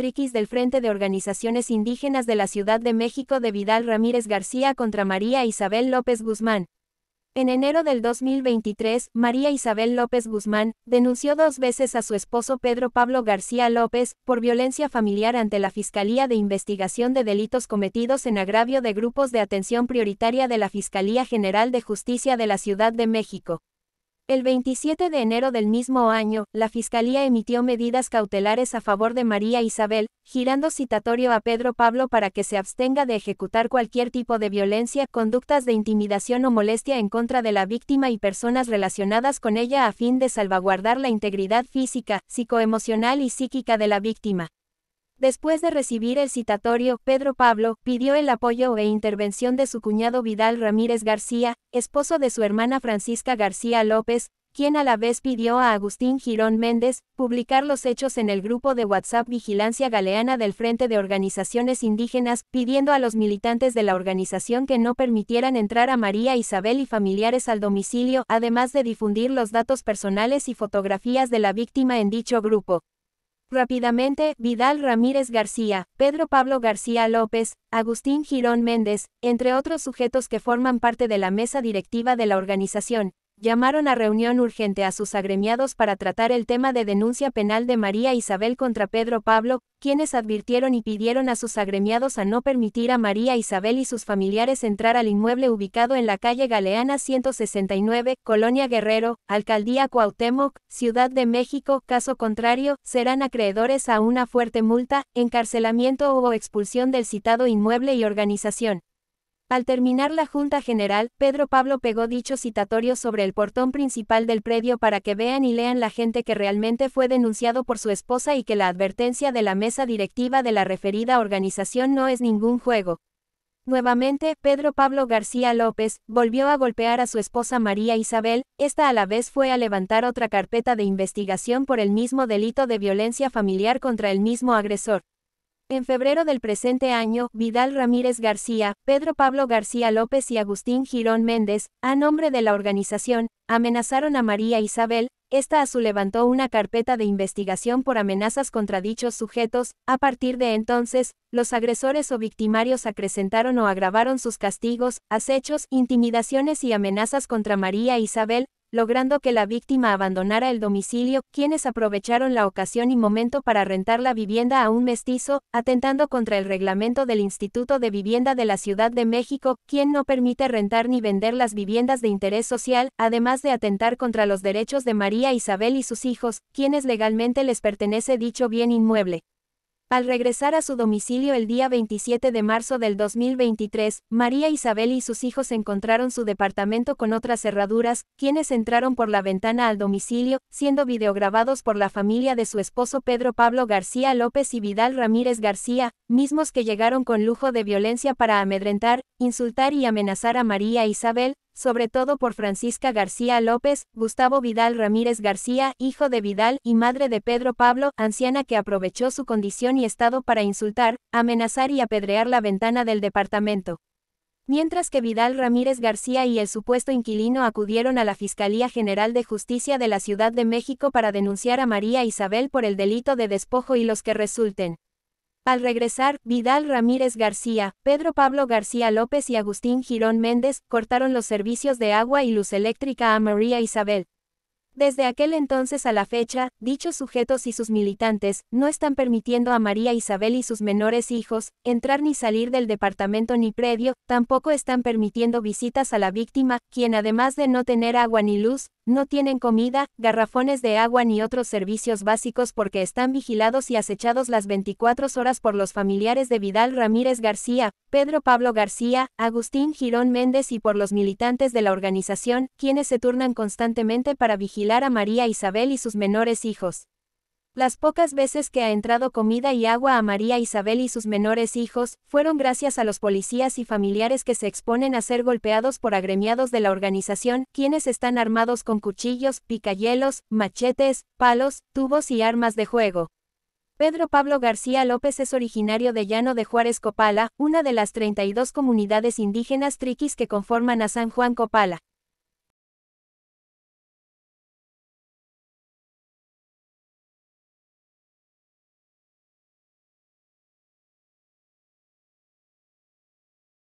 del Frente de Organizaciones Indígenas de la Ciudad de México de Vidal Ramírez García contra María Isabel López Guzmán. En enero del 2023, María Isabel López Guzmán denunció dos veces a su esposo Pedro Pablo García López por violencia familiar ante la Fiscalía de Investigación de Delitos Cometidos en agravio de grupos de atención prioritaria de la Fiscalía General de Justicia de la Ciudad de México. El 27 de enero del mismo año, la Fiscalía emitió medidas cautelares a favor de María Isabel, girando citatorio a Pedro Pablo para que se abstenga de ejecutar cualquier tipo de violencia, conductas de intimidación o molestia en contra de la víctima y personas relacionadas con ella a fin de salvaguardar la integridad física, psicoemocional y psíquica de la víctima. Después de recibir el citatorio, Pedro Pablo pidió el apoyo e intervención de su cuñado Vidal Ramírez García, esposo de su hermana Francisca García López, quien a la vez pidió a Agustín Girón Méndez publicar los hechos en el grupo de WhatsApp Vigilancia Galeana del Frente de Organizaciones Indígenas, pidiendo a los militantes de la organización que no permitieran entrar a María Isabel y familiares al domicilio, además de difundir los datos personales y fotografías de la víctima en dicho grupo. Rápidamente, Vidal Ramírez García, Pedro Pablo García López, Agustín Girón Méndez, entre otros sujetos que forman parte de la mesa directiva de la organización, llamaron a reunión urgente a sus agremiados para tratar el tema de denuncia penal de María Isabel contra Pedro Pablo, quienes advirtieron y pidieron a sus agremiados a no permitir a María Isabel y sus familiares entrar al inmueble ubicado en la calle Galeana 169, Colonia Guerrero, Alcaldía Cuauhtémoc, Ciudad de México, caso contrario, serán acreedores a una fuerte multa, encarcelamiento o expulsión del citado inmueble y organización. Al terminar la Junta General, Pedro Pablo pegó dicho citatorio sobre el portón principal del predio para que vean y lean la gente que realmente fue denunciado por su esposa y que la advertencia de la mesa directiva de la referida organización no es ningún juego. Nuevamente, Pedro Pablo García López volvió a golpear a su esposa María Isabel, esta a la vez fue a levantar otra carpeta de investigación por el mismo delito de violencia familiar contra el mismo agresor. En febrero del presente año, Vidal Ramírez García, Pedro Pablo García López y Agustín Girón Méndez, a nombre de la organización, amenazaron a María Isabel, esta a su levantó una carpeta de investigación por amenazas contra dichos sujetos, a partir de entonces, los agresores o victimarios acrecentaron o agravaron sus castigos, acechos, intimidaciones y amenazas contra María Isabel, logrando que la víctima abandonara el domicilio, quienes aprovecharon la ocasión y momento para rentar la vivienda a un mestizo, atentando contra el reglamento del Instituto de Vivienda de la Ciudad de México, quien no permite rentar ni vender las viviendas de interés social, además de atentar contra los derechos de María Isabel y sus hijos, quienes legalmente les pertenece dicho bien inmueble. Al regresar a su domicilio el día 27 de marzo del 2023, María Isabel y sus hijos encontraron su departamento con otras cerraduras, quienes entraron por la ventana al domicilio, siendo videograbados por la familia de su esposo Pedro Pablo García López y Vidal Ramírez García, mismos que llegaron con lujo de violencia para amedrentar, insultar y amenazar a María Isabel, sobre todo por Francisca García López, Gustavo Vidal Ramírez García, hijo de Vidal y madre de Pedro Pablo, anciana que aprovechó su condición y estado para insultar, amenazar y apedrear la ventana del departamento. Mientras que Vidal Ramírez García y el supuesto inquilino acudieron a la Fiscalía General de Justicia de la Ciudad de México para denunciar a María Isabel por el delito de despojo y los que resulten. Al regresar, Vidal Ramírez García, Pedro Pablo García López y Agustín Girón Méndez cortaron los servicios de agua y luz eléctrica a María Isabel. Desde aquel entonces a la fecha, dichos sujetos y sus militantes no están permitiendo a María Isabel y sus menores hijos entrar ni salir del departamento ni predio, tampoco están permitiendo visitas a la víctima, quien además de no tener agua ni luz, no tienen comida, garrafones de agua ni otros servicios básicos porque están vigilados y acechados las 24 horas por los familiares de Vidal Ramírez García, Pedro Pablo García, Agustín Girón Méndez y por los militantes de la organización, quienes se turnan constantemente para vigilar a María Isabel y sus menores hijos. Las pocas veces que ha entrado comida y agua a María Isabel y sus menores hijos, fueron gracias a los policías y familiares que se exponen a ser golpeados por agremiados de la organización, quienes están armados con cuchillos, picayelos, machetes, palos, tubos y armas de juego. Pedro Pablo García López es originario de Llano de Juárez Copala, una de las 32 comunidades indígenas triquis que conforman a San Juan Copala.